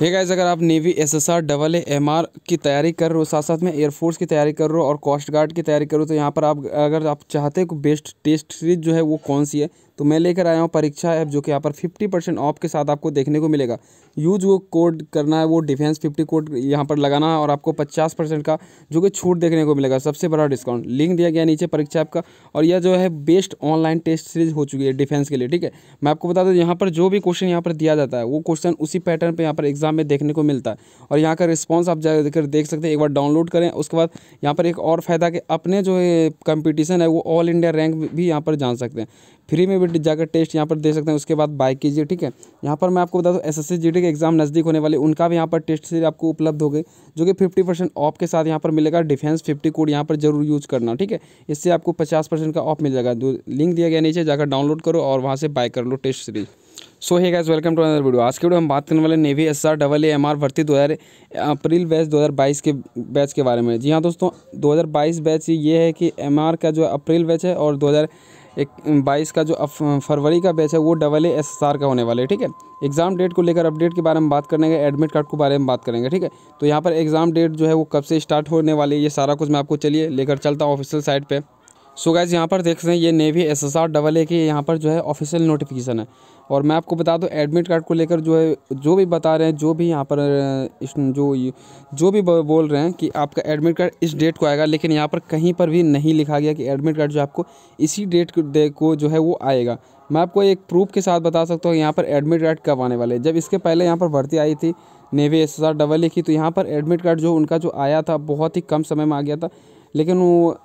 ये गाइज अगर आप navy S S R double M R की तैयारी कर रहे हो साथ साथ में एयरफोर्स की तैयारी कर रहे हो और कोस्ट गार्ड की तैयारी कर रहे हो तो यहाँ पर आप अगर आप चाहते हो बेस्ट टेस्ट सीरीज जो है वो कौन सी है तो मैं लेकर आया हूँ परीक्षा ऐप जो कि यहाँ पर फिफ्टी परसेंट ऑफ के साथ आपको देखने को मिलेगा यूज वो कोड करना है वो डिफेंस फिफ्टी कोड यहाँ पर लगाना है और आपको पचास परसेंट का जो कि छूट देखने को मिलेगा सबसे बड़ा डिस्काउंट लिंक दिया गया नीचे परीक्षा ऐप का और यह जो है बेस्ट ऑनलाइन टेस्ट सीरीज हो चुकी है डिफेंस के लिए ठीक है मैं आपको बता दूँ यहाँ पर जो भी क्वेश्चन यहाँ पर दिया जाता है वो क्वेश्चन उसी पैटर्न पर यहाँ पर एग्जाम में देखने को मिलता है और यहाँ का रिस्पॉन्स आप जाकर देख सकते हैं एक बार डाउनलोड करें उसके बाद यहाँ पर एक और फ़ायदा कि अपने जो है कंपिटिशन है वो ऑल इंडिया रैंक भी यहाँ पर जान सकते हैं फ्री में भी जाकर टेस्ट यहाँ पर दे सकते हैं उसके बाद बाय कीजिए ठीक है यहाँ पर मैं आपको बता दूँ एस एस के एग्जाम नज़दीक होने वाले उनका भी यहाँ पर टेस्ट सीरीज आपको उपलब्ध हो गई जो कि फिफ्टी परसेंट ऑफ के साथ यहाँ पर मिलेगा डिफेंस फिफ्टी कोड यहाँ पर जरूर यूज़ करना ठीक है इससे आपको पचास परसेंट का ऑफ मिल जाएगा लिंक दिया गया नीचे जाकर डाउनलोड करो और वहाँ से बाय कर लो टेस्ट सीरीज सो है guys welcome to another video आज के वीडियो हम बात करने वाले navy S R double A M R भर्ती दो हज़ार अप्रैल बैच बाईस के बैच के बारे में जी हाँ दोस्तों बाईस बैच ये है कि एम आर का जो अप्रैल बैच है और हज़ार एक बाईस का जो फरवरी का बैच है वो double A S S R का होने वाला है ठीक है एग्ज़ाम डेट को लेकर अपडेट के बारे में बात करेंगे एडमिट कार्ड के बारे में बात करेंगे ठीक है तो यहाँ पर एग्ज़ाम डेट जो है वो कब से स्टार्ट होने वाली है ये सारा कुछ मैं आपको चलिए लेकर चलता हूँ ऑफिशियल साइट पर सो so गैज़ यहाँ पर देख रहे हैं ये navy S S R double A की यहाँ पर जो है ऑफिशियल नोटिफिकेशन है और मैं आपको बता दूँ एडमिट कार्ड को लेकर जो है जो भी बता रहे हैं जो भी यहाँ पर इस जो जो भी बोल रहे हैं कि आपका एडमिट कार्ड इस डेट को आएगा लेकिन यहाँ पर कहीं पर भी नहीं लिखा गया कि एडमिट कार्ड जो आपको इसी डेट को जो है वो आएगा मैं आपको एक प्रूफ के साथ बता सकता हूँ यहाँ पर एडमिट कार्ड कब आने वाले जब इसके पहले यहाँ पर भर्ती आई थी navy S S R double A की तो यहाँ पर एडमिट कार्ड जो उनका जो आया था बहुत ही कम समय में आ गया था लेकिन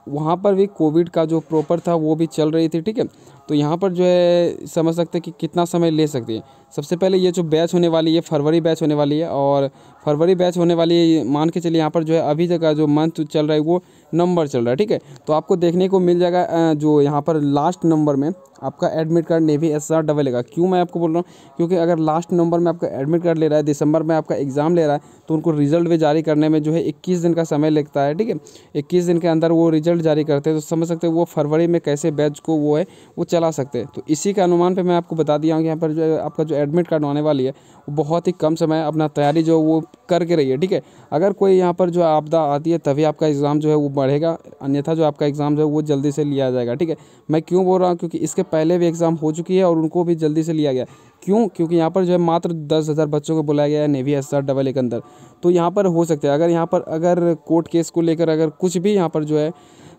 वहाँ पर भी कोविड का जो प्रॉपर था वो भी चल रही थी ठीक है तो यहाँ पर जो है समझ सकते हैं कि कितना समय ले सकती है सबसे पहले ये जो बैच होने वाली है फरवरी बैच होने वाली है और फरवरी बैच होने वाली है मान के चलिए यहाँ पर जो है अभी तक जो मंथ चल रहा है वो नंबर चल रहा है ठीक है तो आपको देखने को मिल जाएगा जो यहाँ पर लास्ट नंबर में आपका admit card navy S R double लेगा क्यों मैं आपको बोल रहा हूँ क्योंकि अगर लास्ट नंबर में आपका एडमिट कार्ड ले रहा है दिसंबर में आपका एग्ज़ाम ले रहा है तो उनको रिजल्ट भी जारी करने में जो है इक्कीस दिन का समय लगता है ठीक है इक्कीस दिन के अंदर वो रिजल्ट जारी करते हैं तो समझ सकते हैं वो फरवरी में कैसे बैच को वो है वो चला सकते तो इसी के अनुमान पे मैं आपको बता दिया हूँ कि यहाँ पर जो आपका जो एडमिट कार्ड आने वाली है वो बहुत ही कम समय अपना तैयारी जो वो करके रही है ठीक है अगर कोई यहाँ पर जो आपदा आती है तभी आपका एग्ज़ाम जो है वो बढ़ेगा अन्यथा जो आपका एग्ज़ाम जो है वो जल्दी से लिया जाएगा ठीक है मैं क्यों बोल रहा हूँ क्योंकि इसके पहले भी एग्ज़ाम हो चुकी है और उनको भी जल्दी से लिया गया क्यों क्योंकि यहाँ पर जो है मात्र दस हज़ार बच्चों को बुलाया गया है नेवी एस आर डबल एक अंदर तो यहाँ पर हो सकता है अगर यहाँ पर अगर कोर्ट केस को लेकर अगर कुछ भी यहाँ पर जो है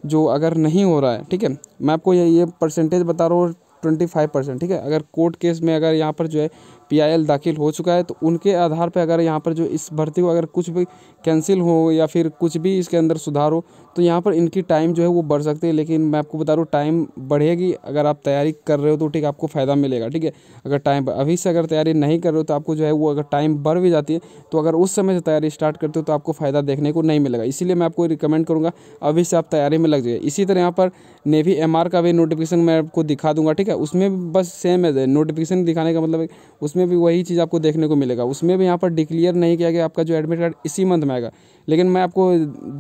जो अगर नहीं हो रहा है ठीक है मैं आपको ये ये परसेंटेज बता रहा हूँ ट्वेंटी फाइव परसेंट ठीक है अगर कोर्ट केस में अगर यहाँ पर जो है पी दाखिल हो चुका है तो उनके आधार पर अगर यहाँ पर जो इस भर्ती को अगर कुछ भी कैंसिल हो या फिर कुछ भी इसके अंदर सुधार हो तो यहाँ पर इनकी टाइम जो है वो बढ़ सकती है लेकिन मैं आपको बता रहा हूँ टाइम बढ़ेगी अगर आप तैयारी कर रहे हो तो ठीक आपको फ़ायदा मिलेगा ठीक है अगर टाइम अभी से अगर तैयारी नहीं कर रहे हो तो आपको जो है वो अगर टाइम बढ़ भी जाती है तो अगर उस समय से तैयारी स्टार्ट करते हो तो आपको फ़ायदा देखने को नहीं मिलेगा इसीलिए मैं आपको रिकमेंड करूँगा अभी से आप तैयारी में लग जाइए इसी तरह यहाँ पर नेवी एम का भी नोटिफिकेशन मैं आपको दिखा दूँगा ठीक है उसमें बस सेम है नोटिफिकेशन दिखाने का मतलब उसमें उसमें भी वही चीज़ आपको देखने को मिलेगा उसमें भी यहाँ पर डिक्लियर नहीं किया गया आपका जो एडमिट कार्ड इसी मंथ में आएगा लेकिन मैं आपको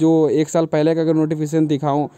जो एक साल पहले का अगर नोटिफिकेशन दिखाऊँ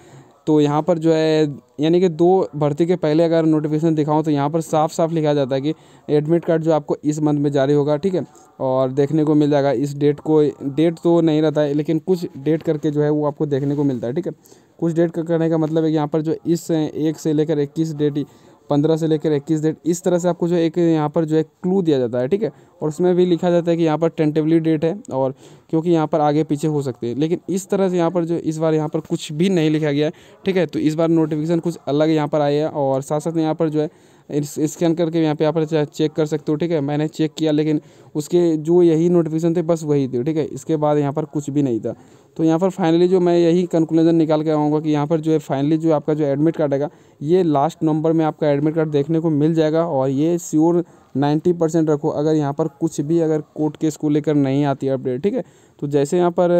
तो यहाँ पर जो है यानी कि दो भर्ती के पहले अगर नोटिफिकेशन दिखाऊँ तो यहाँ पर साफ साफ लिखा जाता है कि एडमिट कार्ड जो आपको इस मंथ में जारी होगा ठीक है और देखने को मिल जाएगा इस डेट को डेट तो नहीं रहता है लेकिन कुछ डेट करके जो है वो आपको देखने को मिलता है ठीक है कुछ डेट करने का मतलब है कि यहाँ पर जो इस एक से लेकर इक्कीस डेट पंद्रह से लेकर इक्कीस डेट इस तरह से आपको जो एक यहाँ पर जो है क्लू दिया जाता है ठीक है और उसमें भी लिखा जाता है कि यहाँ पर टेंटेबली डेट है और क्योंकि यहाँ पर आगे पीछे हो सकते हैं लेकिन इस तरह से यहाँ पर जो इस बार यहाँ पर कुछ भी नहीं लिखा गया है ठीक है तो इस बार नोटिफिकेशन कुछ अलग यहाँ पर आई है और साथ साथ यहाँ पर जो है स्कैन करके यहाँ पे आप चेक कर सकते हो ठीक है मैंने चेक किया लेकिन उसके जो यही नोटिफिकेशन थे बस वही थे ठीक है इसके बाद यहाँ पर कुछ भी नहीं था तो यहाँ पर फाइनली जो मैं यही कंक्लूजन निकाल के आऊँगा कि यहाँ पर जो है फाइनली जो आपका जो एडमिट कार्ड है ये लास्ट नंबर में आपका एडमिट कार्ड देखने को मिल जाएगा और ये श्योर नाइन्टी परसेंट रखो अगर यहाँ पर कुछ भी अगर कोर्ट केस को लेकर नहीं आती अपडेट ठीक है तो जैसे यहाँ पर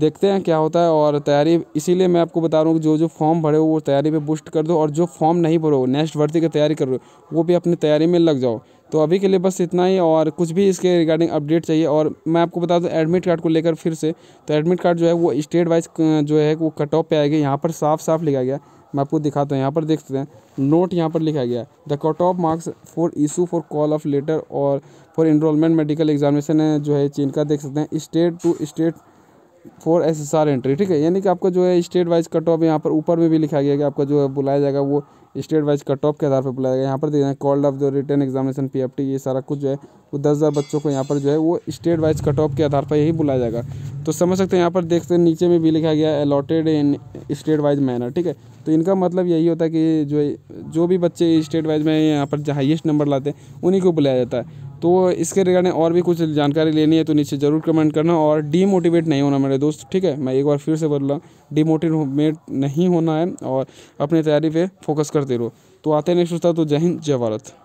देखते हैं क्या होता है और तैयारी इसीलिए मैं आपको बता रहा हूँ कि जो जो फॉर्म भरे हो वो तैयारी पे बूस्ट कर दो और जो फॉर्म नहीं भरो नेक्स्ट भर्ती की तैयारी कर रहे हो वो भी अपनी तैयारी में लग जाओ तो अभी के लिए बस इतना ही और कुछ भी इसके रिगार्डिंग अपडेट चाहिए और मैं आपको बता दूँ एडमिट कार्ड को लेकर फिर से तो एडमिट कार्ड जो है वो स्टेट वाइज जो है वो कट ऑफ पर आएगी यहाँ पर साफ साफ लिखा गया मैं आपको दिखाता हूँ यहाँ पर देख सकते हैं नोट यहाँ पर लिखा गया the cut off marks for issue for call of letter और फॉर इनरोलमेंट मेडिकल एग्जामिनेशन जो है चीन का देख सकते हैं state to state for S S R entry ठीक है यानी कि आपका जो है स्टेट वाइज कट ऑफ यहाँ पर ऊपर में भी लिखा गया कि आपका जो है बुलाया जाएगा वो स्टेट वाइज कट ऑफ के आधार पर बुलाया जाएगा यहाँ पर हैं कॉल्ड ऑफ जो written examination P F T ये सारा कुछ जो है वो दस हज़ार बच्चों को यहाँ पर जो है वो स्टेट वाइज कट ऑफ के आधार पर यही बुलाया जाएगा तो समझ सकते हैं यहाँ पर देखते हैं नीचे में भी लिखा गया allotted in state wise manner ठीक है तो इनका मतलब यही होता है कि जो जो भी बच्चे स्टेट वाइज में यहाँ पर हाइएस्ट नंबर लाते हैं उन्हीं को बुलाया जाता है तो इसके रिगार्डिंग और भी कुछ जानकारी लेनी है तो नीचे ज़रूर कमेंट करना और डीमोटिवेट नहीं होना मेरे दोस्त ठीक है मैं एक बार फिर से बोल रहा हूँ डीमोटिवेट नहीं होना है और अपनी तैयारी पर फोकस करते रहो तो आते नहीं नेक्स्ट तो जय हिंद जय भारत